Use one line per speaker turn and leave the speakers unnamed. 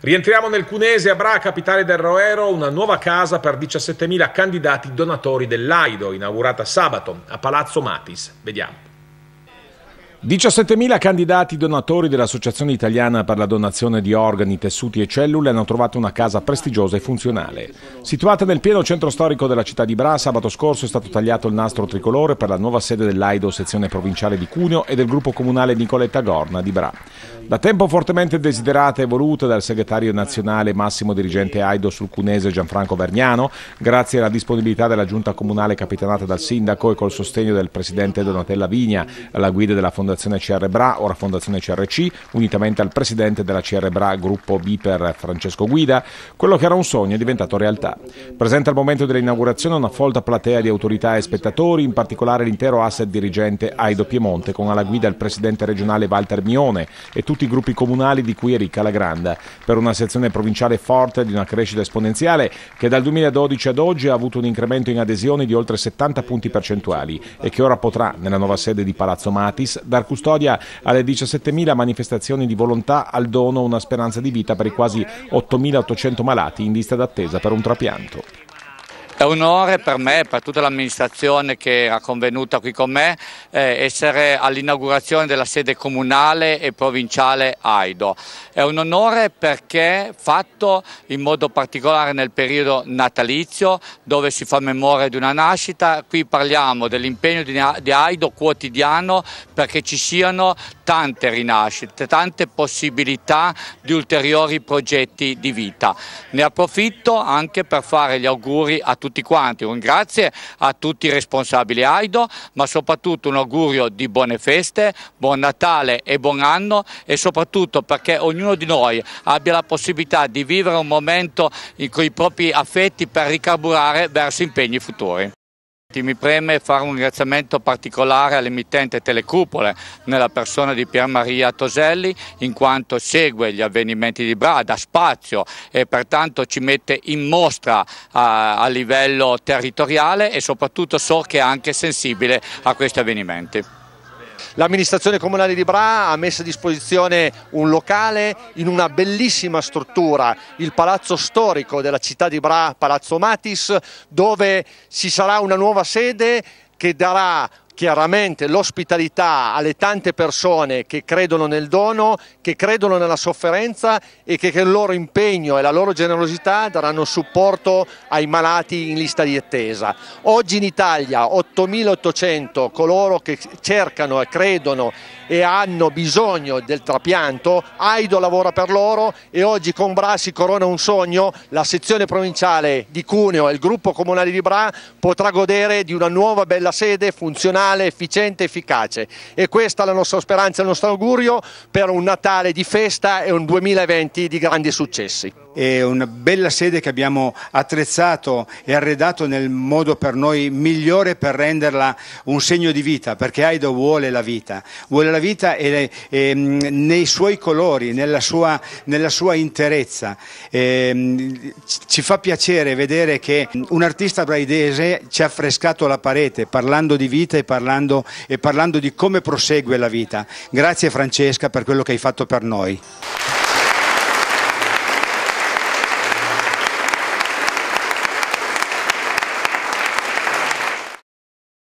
Rientriamo nel Cunese, a Bra, capitale del Roero, una nuova casa per 17.000 candidati donatori dell'AIDO, inaugurata sabato a Palazzo Matis. Vediamo. 17.000 candidati donatori dell'Associazione Italiana per la donazione di organi, tessuti e cellule hanno trovato una casa prestigiosa e funzionale. Situata nel pieno centro storico della città di Bra, sabato scorso è stato tagliato il nastro tricolore per la nuova sede dell'AIDO, sezione provinciale di Cuneo e del gruppo comunale Nicoletta Gorna di Bra. Da tempo fortemente desiderata e voluta dal segretario nazionale massimo dirigente AIDO sul cunese Gianfranco Vergnano, grazie alla disponibilità della giunta comunale capitanata dal sindaco e col sostegno del presidente Donatella Vigna alla guida della fondazione Fondazione CR Bra, ora Fondazione CRC, unitamente al presidente della CR Bra Gruppo Biper Francesco Guida, quello che era un sogno è diventato realtà. Presente al momento dell'inaugurazione una folta platea di autorità e spettatori, in particolare l'intero asset dirigente Aido Piemonte, con alla guida il presidente regionale Walter Mione e tutti i gruppi comunali di cui è ricca la Granda, per una sezione provinciale forte di una crescita esponenziale che dal 2012 ad oggi ha avuto un incremento in adesioni di oltre 70 punti percentuali e che ora potrà, nella nuova sede di Palazzo Matis, dare Dar custodia alle 17.000 manifestazioni di volontà al dono una speranza di vita per i quasi 8.800 malati in lista d'attesa per un trapianto.
È un onore per me e per tutta l'amministrazione che era convenuta qui con me eh, essere all'inaugurazione della sede comunale e provinciale Aido. È un onore perché fatto in modo particolare nel periodo natalizio dove si fa memoria di una nascita, qui parliamo dell'impegno di Aido quotidiano perché ci siano tante rinascite, tante possibilità di ulteriori progetti di vita. Ne approfitto anche per fare gli auguri a tutti tutti quanti, un grazie a tutti i responsabili AIDO, ma soprattutto un augurio di buone feste, buon Natale e buon anno e soprattutto perché ognuno di noi abbia la possibilità di vivere un momento con i propri affetti per ricarburare verso impegni futuri. Mi preme fare un ringraziamento particolare all'emittente Telecupole nella persona di Pier Maria Toselli in quanto segue gli avvenimenti di Bra, dà spazio e pertanto ci mette in mostra a, a livello territoriale e soprattutto so che è anche sensibile a questi avvenimenti.
L'amministrazione comunale di Bra ha messo a disposizione un locale in una bellissima struttura, il palazzo storico della città di Bra, Palazzo Matis, dove ci sarà una nuova sede che darà chiaramente l'ospitalità alle tante persone che credono nel dono, che credono nella sofferenza e che con il loro impegno e la loro generosità daranno supporto ai malati in lista di attesa. Oggi in Italia 8.800 coloro che cercano e credono e hanno bisogno del trapianto, Aido lavora per loro e oggi con Bra si corona un sogno, la sezione provinciale di Cuneo e il gruppo comunale di Bra potrà godere di una nuova bella sede funzionale funzionale, efficiente, efficace. E questa è la nostra speranza, e il nostro augurio per un Natale di festa e un 2020 di
grandi successi è una bella sede che abbiamo attrezzato e arredato nel modo per noi migliore per renderla un segno di vita, perché Aido vuole la vita, vuole la vita e, e, mm, nei suoi colori, nella sua, nella sua interezza. E, mm, ci fa piacere vedere che un artista braidese ci ha affrescato la parete parlando di vita e parlando, e parlando di come prosegue la vita. Grazie Francesca per quello che hai fatto per noi.